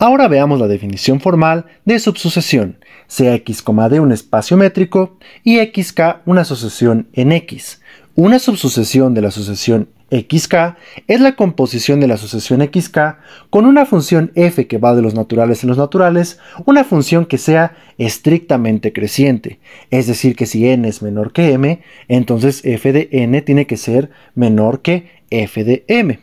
Ahora veamos la definición formal de subsucesión, sea x, d un espacio métrico y xk una sucesión en x. Una subsucesión de la sucesión xk es la composición de la sucesión xk con una función f que va de los naturales en los naturales, una función que sea estrictamente creciente, es decir que si n es menor que m, entonces f de n tiene que ser menor que f de m.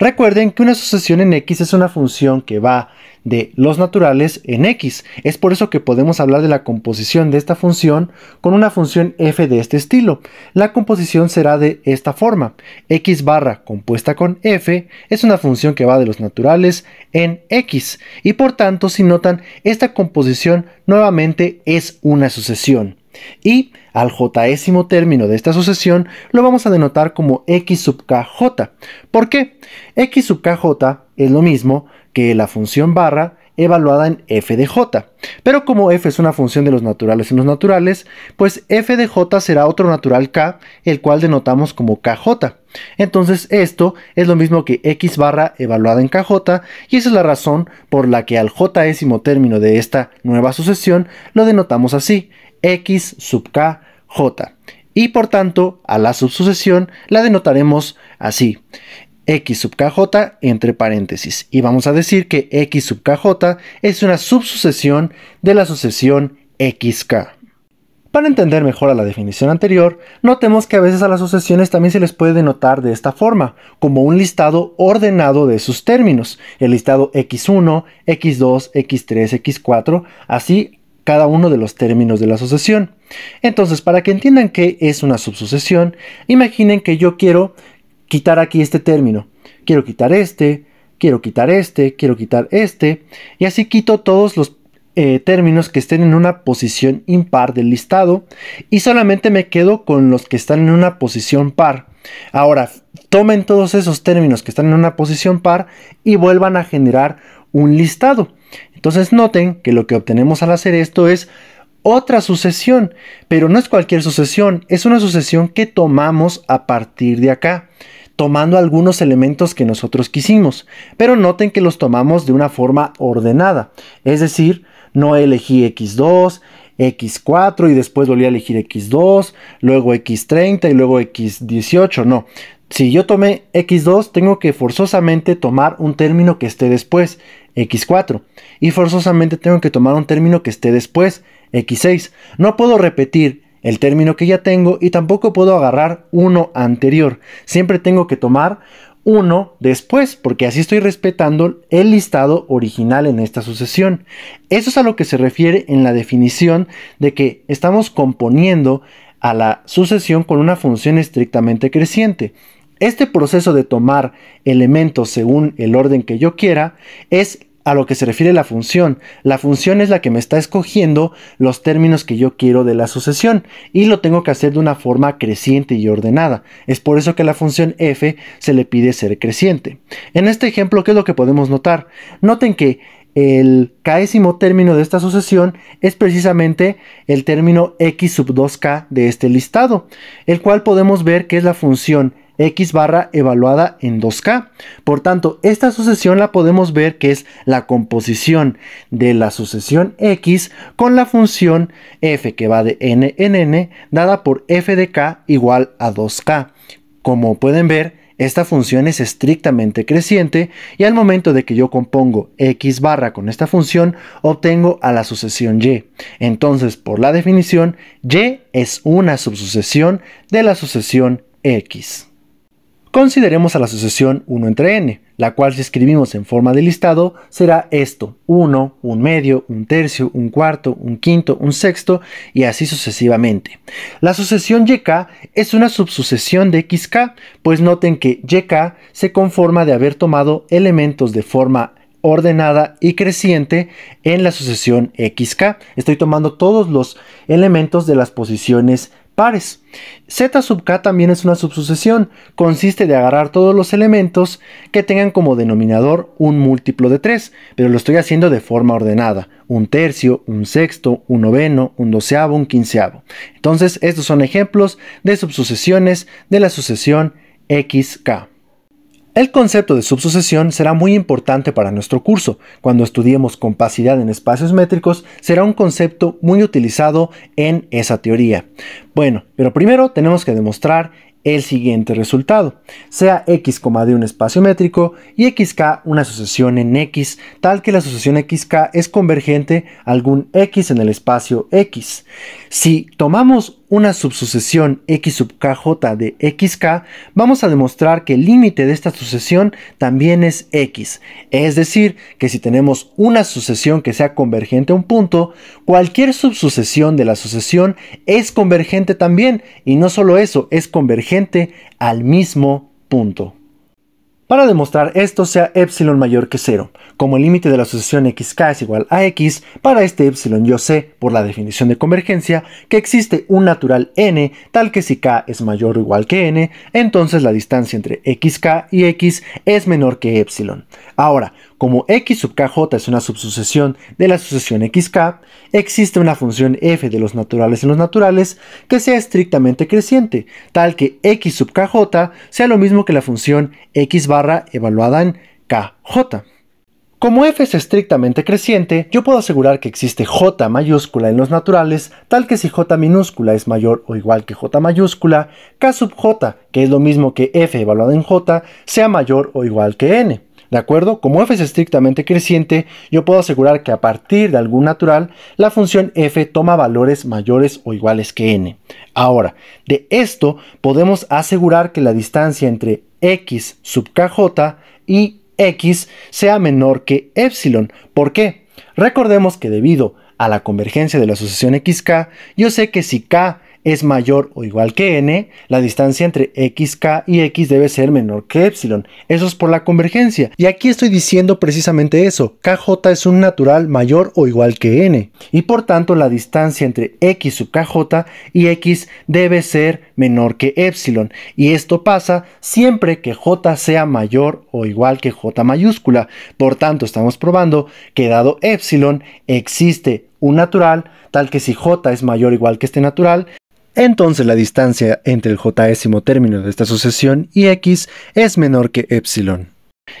Recuerden que una sucesión en X es una función que va de los naturales en x. Es por eso que podemos hablar de la composición de esta función con una función f de este estilo. La composición será de esta forma. x barra compuesta con f es una función que va de los naturales en x. Y por tanto, si notan, esta composición nuevamente es una sucesión. Y al jésimo término de esta sucesión lo vamos a denotar como x sub kj. ¿Por qué? x sub kj es lo mismo que la función barra evaluada en f de j. Pero como f es una función de los naturales en los naturales, pues f de j será otro natural k, el cual denotamos como kj. Entonces esto es lo mismo que x barra evaluada en kj, y esa es la razón por la que al jésimo término de esta nueva sucesión lo denotamos así, x sub k j, Y por tanto, a la subsucesión la denotaremos así, x sub kj entre paréntesis. Y vamos a decir que x sub kj es una subsucesión de la sucesión xk. Para entender mejor a la definición anterior, notemos que a veces a las sucesiones también se les puede denotar de esta forma, como un listado ordenado de sus términos, el listado x1, x2, x3, x4, así cada uno de los términos de la sucesión. Entonces, para que entiendan qué es una subsucesión, imaginen que yo quiero quitar aquí este término. Quiero quitar este, quiero quitar este, quiero quitar este. Y así quito todos los eh, términos que estén en una posición impar del listado. Y solamente me quedo con los que están en una posición par. Ahora, tomen todos esos términos que están en una posición par y vuelvan a generar un listado. Entonces noten que lo que obtenemos al hacer esto es otra sucesión, pero no es cualquier sucesión, es una sucesión que tomamos a partir de acá tomando algunos elementos que nosotros quisimos, pero noten que los tomamos de una forma ordenada, es decir, no elegí X2, X4 y después volví a elegir X2, luego X30 y luego X18, no. Si yo tomé X2, tengo que forzosamente tomar un término que esté después, X4. Y forzosamente tengo que tomar un término que esté después, X6. No puedo repetir el término que ya tengo y tampoco puedo agarrar uno anterior. Siempre tengo que tomar uno después, porque así estoy respetando el listado original en esta sucesión. Eso es a lo que se refiere en la definición de que estamos componiendo a la sucesión con una función estrictamente creciente. Este proceso de tomar elementos según el orden que yo quiera es a lo que se refiere la función. La función es la que me está escogiendo los términos que yo quiero de la sucesión y lo tengo que hacer de una forma creciente y ordenada. Es por eso que la función f se le pide ser creciente. En este ejemplo, ¿qué es lo que podemos notar? Noten que el caésimo término de esta sucesión es precisamente el término x sub 2k de este listado, el cual podemos ver que es la función X barra evaluada en 2K. Por tanto, esta sucesión la podemos ver que es la composición de la sucesión X con la función f que va de n en n dada por f de k igual a 2K. Como pueden ver, esta función es estrictamente creciente y al momento de que yo compongo x barra con esta función, obtengo a la sucesión y. Entonces, por la definición, y es una subsucesión de la sucesión x. Consideremos a la sucesión 1 entre n, la cual si escribimos en forma de listado será esto, 1, 1 medio, 1 tercio, 1 cuarto, un quinto, un sexto y así sucesivamente. La sucesión yk es una subsucesión de xk, pues noten que yk se conforma de haber tomado elementos de forma ordenada y creciente en la sucesión xk. Estoy tomando todos los elementos de las posiciones pares. Z sub k también es una subsucesión, consiste de agarrar todos los elementos que tengan como denominador un múltiplo de 3, pero lo estoy haciendo de forma ordenada, un tercio, un sexto, un noveno, un doceavo, un quinceavo. Entonces estos son ejemplos de subsucesiones de la sucesión xk. El concepto de subsucesión será muy importante para nuestro curso. Cuando estudiemos compacidad en espacios métricos, será un concepto muy utilizado en esa teoría. Bueno, pero primero tenemos que demostrar el siguiente resultado, sea x, de un espacio métrico y xk una sucesión en x, tal que la sucesión xk es convergente a algún x en el espacio x. Si tomamos una subsucesión x sub kj de xk, vamos a demostrar que el límite de esta sucesión también es x. Es decir, que si tenemos una sucesión que sea convergente a un punto, cualquier subsucesión de la sucesión es convergente también, y no solo eso, es convergente al mismo punto. Para demostrar esto sea epsilon mayor que 0, como el límite de la sucesión xk es igual a x, para este epsilon yo sé, por la definición de convergencia, que existe un natural n tal que si k es mayor o igual que n, entonces la distancia entre xk y x es menor que epsilon. Ahora, como x sub kj es una subsucesión de la sucesión xk, existe una función f de los naturales en los naturales que sea estrictamente creciente, tal que x sub kj sea lo mismo que la función x barra evaluada en kj. Como f es estrictamente creciente, yo puedo asegurar que existe j mayúscula en los naturales, tal que si j minúscula es mayor o igual que j mayúscula, k sub j, que es lo mismo que f evaluada en j, sea mayor o igual que n. ¿De acuerdo? Como f es estrictamente creciente, yo puedo asegurar que a partir de algún natural, la función f toma valores mayores o iguales que n. Ahora, de esto podemos asegurar que la distancia entre x sub kj y x sea menor que epsilon. ¿Por qué? Recordemos que debido a la convergencia de la asociación xk, yo sé que si k es mayor o igual que n, la distancia entre xk y x debe ser menor que epsilon. Eso es por la convergencia. Y aquí estoy diciendo precisamente eso. kj es un natural mayor o igual que n. Y por tanto la distancia entre x sub kj y x debe ser menor que epsilon. Y esto pasa siempre que j sea mayor o igual que j mayúscula. Por tanto estamos probando que dado epsilon existe un natural tal que si j es mayor o igual que este natural, entonces la distancia entre el jésimo término de esta sucesión y x es menor que epsilon.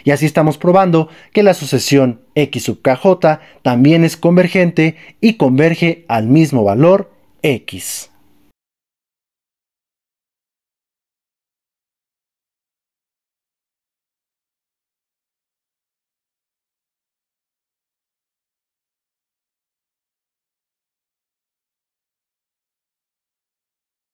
Y así estamos probando que la sucesión x sub kj también es convergente y converge al mismo valor x.